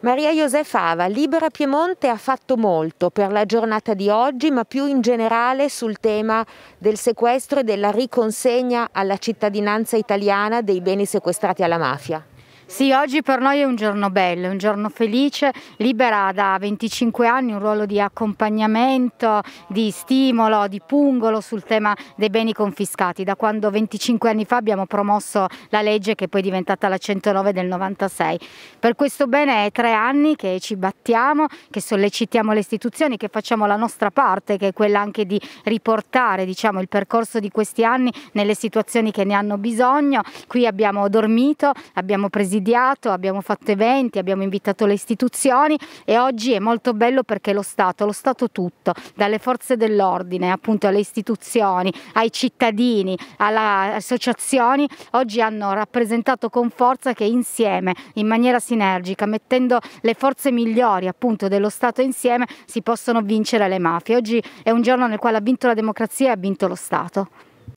Maria Josefava, Libera Piemonte ha fatto molto per la giornata di oggi, ma più in generale sul tema del sequestro e della riconsegna alla cittadinanza italiana dei beni sequestrati alla mafia. Sì, oggi per noi è un giorno bello, un giorno felice. Libera da 25 anni un ruolo di accompagnamento, di stimolo, di pungolo sul tema dei beni confiscati. Da quando 25 anni fa abbiamo promosso la legge che poi è diventata la 109 del 96. Per questo bene è tre anni che ci battiamo, che sollecitiamo le istituzioni, che facciamo la nostra parte, che è quella anche di riportare diciamo, il percorso di questi anni nelle situazioni che ne hanno bisogno. Qui abbiamo dormito, abbiamo presidito studiato, abbiamo fatto eventi, abbiamo invitato le istituzioni e oggi è molto bello perché lo Stato, lo Stato tutto, dalle forze dell'ordine appunto alle istituzioni, ai cittadini, alle associazioni, oggi hanno rappresentato con forza che insieme, in maniera sinergica, mettendo le forze migliori appunto dello Stato insieme si possono vincere le mafie. Oggi è un giorno nel quale ha vinto la democrazia e ha vinto lo Stato.